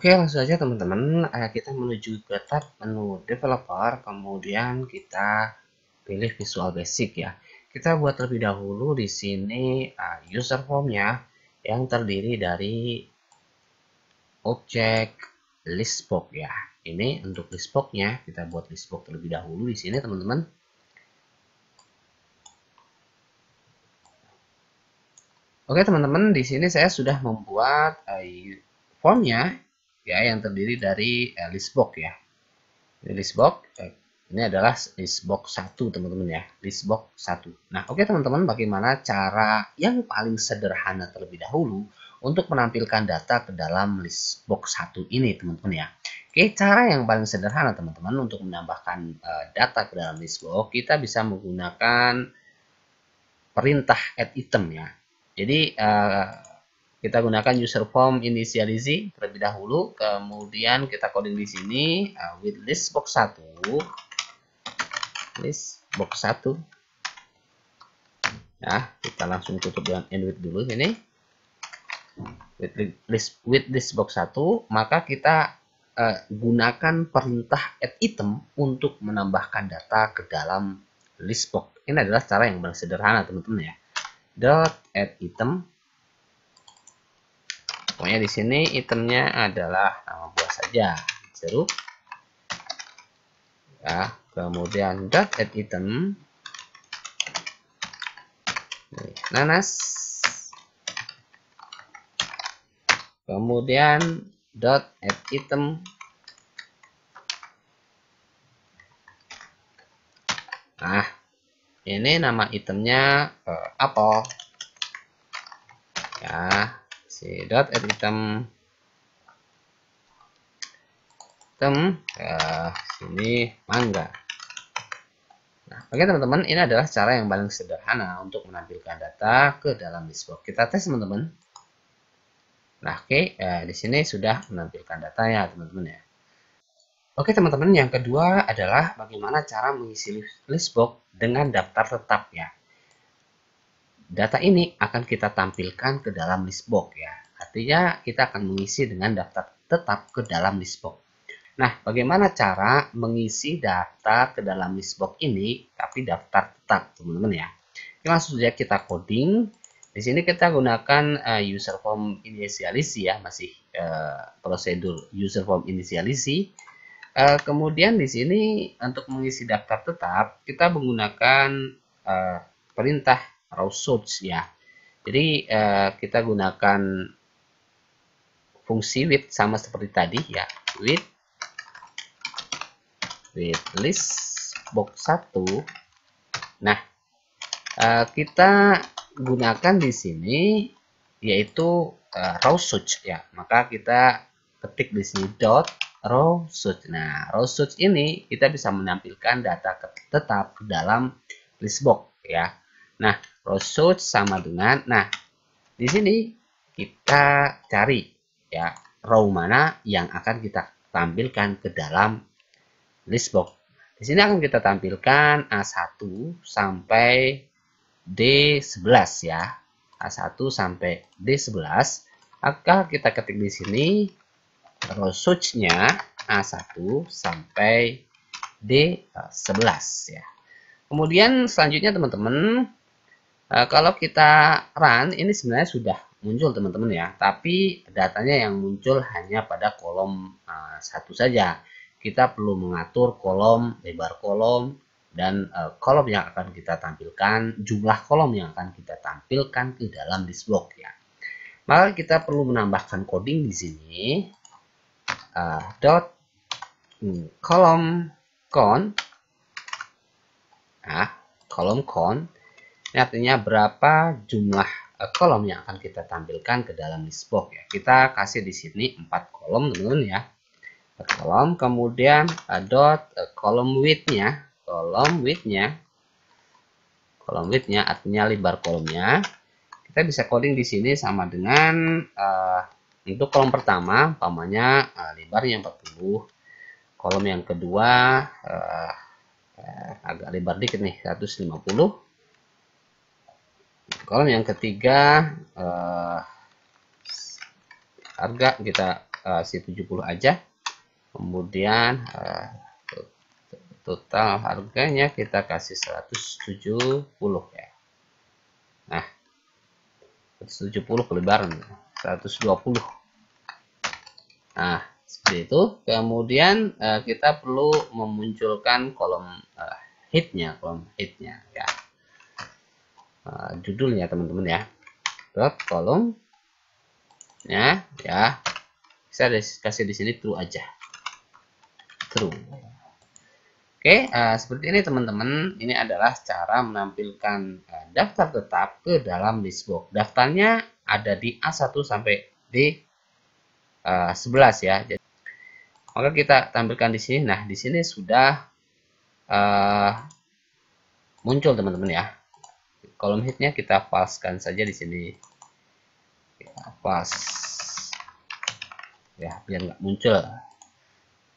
Oke langsung aja teman-teman eh, kita menuju ke tab menu developer kemudian kita pilih Visual Basic ya kita buat terlebih dahulu di sini eh, user formnya yang terdiri dari objek listbox ya ini untuk listboxnya kita buat listbox terlebih dahulu di sini teman-teman Oke teman-teman di sini saya sudah membuat eh, formnya ya yang terdiri dari eh, list box ya. Ini list box eh, ini adalah list box satu teman-teman ya, list box satu Nah, oke okay, teman-teman bagaimana cara yang paling sederhana terlebih dahulu untuk menampilkan data ke dalam list box satu ini teman-teman ya. Oke, okay, cara yang paling sederhana teman-teman untuk menambahkan uh, data ke dalam list box kita bisa menggunakan perintah add item ya. Jadi uh, kita gunakan user form initialize terlebih dahulu, kemudian kita coding di sini uh, with list box 1. List box 1. Nah, ya, kita langsung tutup dengan end with dulu ini. With list with list box 1, maka kita uh, gunakan perintah add item untuk menambahkan data ke dalam list box. Ini adalah cara yang paling sederhana, teman-teman ya. dot add item Pokoknya di sini itemnya adalah nama buah saja, jeruk. Ya, kemudian dot add item. nanas. Kemudian dot add item. Nah, ini nama itemnya uh, eh, apple. Ya, si dot add item item uh, ya, sini mangga nah oke teman-teman ini adalah cara yang paling sederhana untuk menampilkan data ke dalam listbox. kita tes teman-teman nah oke okay, ya, uh, di sini sudah menampilkan data ya teman-teman ya Oke teman-teman, yang kedua adalah bagaimana cara mengisi listbox dengan daftar tetap ya. Data ini akan kita tampilkan ke dalam list box ya. Artinya kita akan mengisi dengan daftar tetap ke dalam list box. Nah, bagaimana cara mengisi data ke dalam list box ini tapi daftar tetap, teman-teman ya. Ini langsung saja kita coding. Di sini kita gunakan uh, user form inisialisi ya, masih uh, prosedur user form inisialisi. Uh, kemudian di sini untuk mengisi daftar tetap kita menggunakan uh, perintah raw ya. Jadi eh, kita gunakan fungsi with sama seperti tadi ya. With with list box 1. Nah, eh, kita gunakan di sini yaitu eh, row search ya. Maka kita ketik di sini dot row search. Nah, row search ini kita bisa menampilkan data tetap dalam list box ya. Nah, Rosut sama dengan. Nah, di sini kita cari ya row mana yang akan kita tampilkan ke dalam list box. Di sini akan kita tampilkan A1 sampai D11 ya. A1 sampai D11 akan kita ketik di sini row search-nya A1 sampai D11 ya. Kemudian selanjutnya teman-teman Eh, kalau kita run, ini sebenarnya sudah muncul teman-teman ya, tapi datanya yang muncul hanya pada kolom uh, satu saja. Kita perlu mengatur kolom, lebar kolom, dan uh, kolom yang akan kita tampilkan, jumlah kolom yang akan kita tampilkan di dalam list block ya. Maka kita perlu menambahkan coding di sini uh, dot hmm, kolom con, ah, kolom con. Ini artinya berapa jumlah eh, kolom yang akan kita tampilkan ke dalam list ya. Kita kasih di sini 4 kolom teman-teman ya. 4 kolom kemudian eh, dot eh, kolom width-nya, kolom width-nya kolom width-nya artinya lebar kolomnya. Kita bisa coding di sini sama dengan uh, untuk kolom pertama umpamanya uh, lebarnya 40. Kolom yang kedua uh, uh, agak lebar dikit nih 150 kolom yang ketiga uh, harga kita kasih eh, 70 aja kemudian uh, total harganya kita kasih 170 ya nah 170 kelebaran 120 nah seperti itu kemudian uh, kita perlu memunculkan kolom uh, hitnya kolom hitnya ya Ah, judulnya teman-teman ya dot kolom ya ya saya kasih di sini true aja true oke uh, seperti ini teman-teman ini adalah cara menampilkan uh, daftar tetap ke dalam listbox daftarnya ada di A1 sampai D11 ya Jadi, maka kita tampilkan di sini nah di sini sudah uh, muncul teman-teman ya kolom hitnya kita paskan saja di sini kita pas ya biar nggak muncul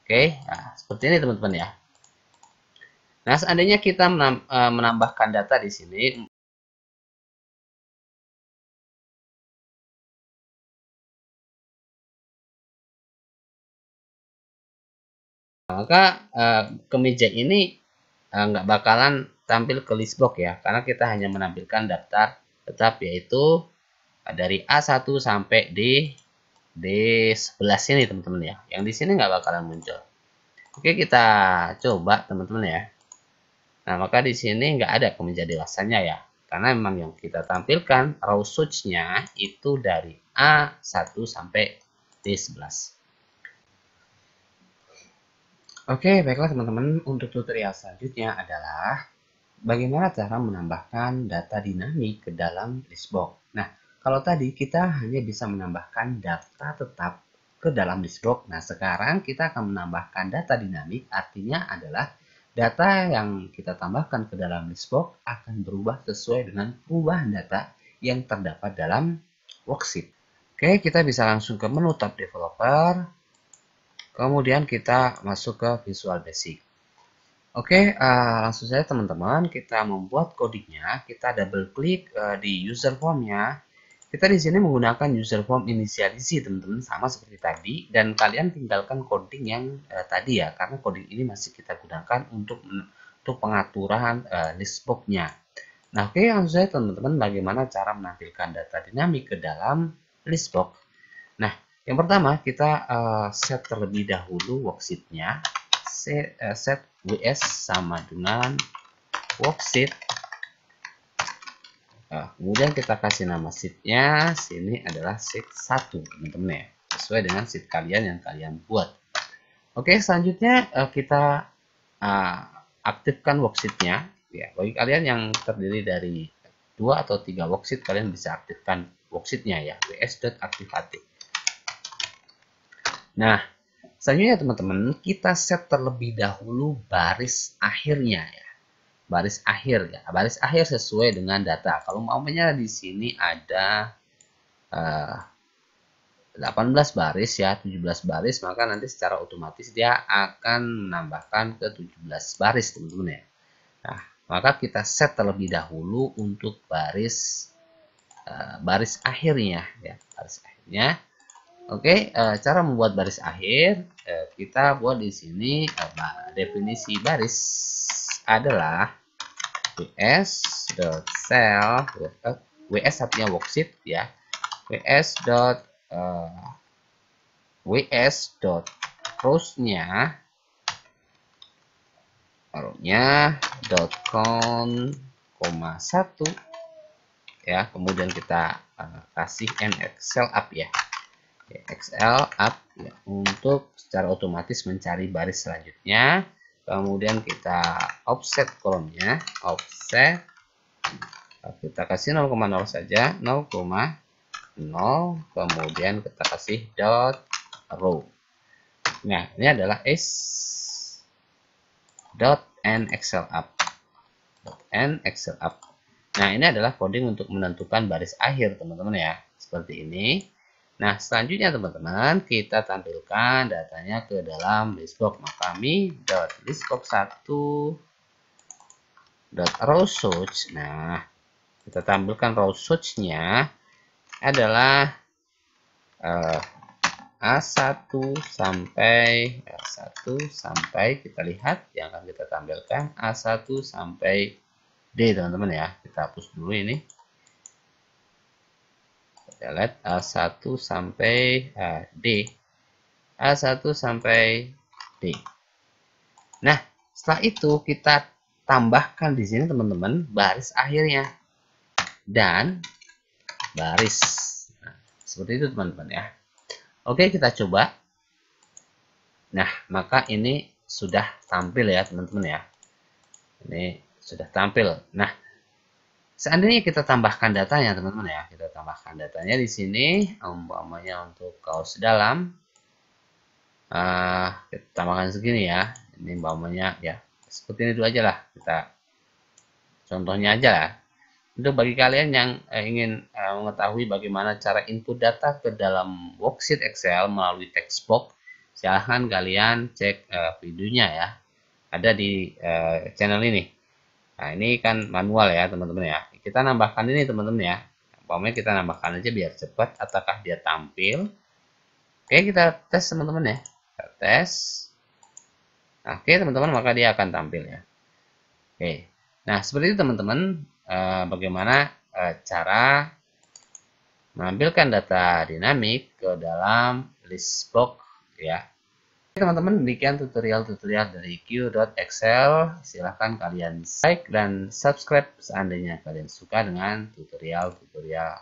oke nah seperti ini teman-teman ya nah seandainya kita e, menambahkan data di sini maka uh, ini e, nggak bakalan tampil ke list box ya karena kita hanya menampilkan daftar tetap yaitu dari A1 sampai D D11 ini teman-teman ya yang di sini nggak bakalan muncul oke kita coba teman-teman ya nah maka di sini nggak ada dewasanya ya karena memang yang kita tampilkan row search-nya itu dari A1 sampai D11 Oke, baiklah teman-teman, untuk tutorial selanjutnya adalah bagaimana cara menambahkan data dinamik ke dalam listbox. Nah, kalau tadi kita hanya bisa menambahkan data tetap ke dalam listbox. Nah, sekarang kita akan menambahkan data dinamik, artinya adalah data yang kita tambahkan ke dalam listbox akan berubah sesuai dengan perubahan data yang terdapat dalam worksheet. Oke, kita bisa langsung ke menu tab developer, kemudian kita masuk ke Visual Basic. Oke, okay, uh, eh, langsung saja teman-teman, kita membuat codingnya, kita double klik uh, di user formnya. Kita di sini menggunakan user form inisialisasi teman-teman, sama seperti tadi. Dan kalian tinggalkan coding yang uh, tadi ya, karena coding ini masih kita gunakan untuk untuk pengaturan uh, listboxnya. Nah, oke okay, langsung saja teman-teman, bagaimana cara menampilkan data dinamik ke dalam listbox. Nah, yang pertama kita uh, set terlebih dahulu worksheetnya set, eh, WS sama dengan worksheet uh, nah, kemudian kita kasih nama sheetnya sini adalah sheet 1 teman-teman ya sesuai dengan sheet kalian yang kalian buat oke selanjutnya eh, kita eh, aktifkan worksheetnya ya bagi kalian yang terdiri dari dua atau tiga worksheet kalian bisa aktifkan worksheetnya ya ws.activate nah Selanjutnya ya, teman-teman, kita set terlebih dahulu baris akhirnya ya. Baris akhir ya. Baris akhir sesuai dengan data. Kalau maunya di sini ada uh, eh, 18 baris ya, 17 baris, maka nanti secara otomatis dia akan menambahkan ke 17 baris teman-teman ya. Nah, maka kita set terlebih dahulu untuk baris uh, baris akhirnya ya, baris akhirnya. Oke, okay, eh, cara membuat baris akhir eh, kita buat di sini eh, definisi baris adalah ws dot cell ws artinya worksheet ya ws dot uh, ws dot rowsnya rownya dot count koma satu ya kemudian kita uh, kasih n excel up ya XL up ya, untuk secara otomatis mencari baris selanjutnya kemudian kita offset kolomnya offset nah, kita kasih 0,0 saja 0,0 kemudian kita kasih dot row nah ini adalah is dot n excel up dot n excel up nah ini adalah coding untuk menentukan baris akhir teman-teman ya seperti ini Nah, selanjutnya teman-teman, kita tampilkan datanya ke dalam listbox. Maka nah, kami dot listbox 1 dot row search. Nah, kita tampilkan row search-nya adalah uh, eh, A1 sampai R1 sampai kita lihat yang akan kita tampilkan A1 sampai D teman-teman ya. Kita hapus dulu ini. Kita A1 sampai uh, D. A1 sampai D. Nah, setelah itu kita tambahkan di sini teman-teman baris akhirnya. Dan baris. Nah, seperti itu teman-teman ya. Oke, kita coba. Nah, maka ini sudah tampil ya teman-teman ya. Ini sudah tampil. Nah, Seandainya kita tambahkan datanya teman-teman ya, kita tambahkan datanya di sini, umpamanya untuk kaos dalam, uh, kita tambahkan segini ya, ini umpamanya ya, seperti ini dulu aja lah, kita contohnya aja lah. Untuk bagi kalian yang eh, ingin eh, mengetahui bagaimana cara input data ke dalam worksheet Excel melalui text silahkan kalian cek eh, videonya ya, ada di channel ini. Nah, ini kan manual ya, teman-teman ya. Kita nambahkan ini, teman-teman ya. Pokoknya kita nambahkan aja biar cepat. ataukah dia tampil? Oke, kita tes, teman-teman ya. Kita tes. Oke, teman-teman, maka dia akan tampil ya. Oke. Nah, seperti itu, teman-teman. Eh, bagaimana eh, cara menampilkan data dinamik ke dalam listbox ya teman-teman demikian tutorial-tutorial dari Q.Excel silahkan kalian like dan subscribe seandainya kalian suka dengan tutorial-tutorial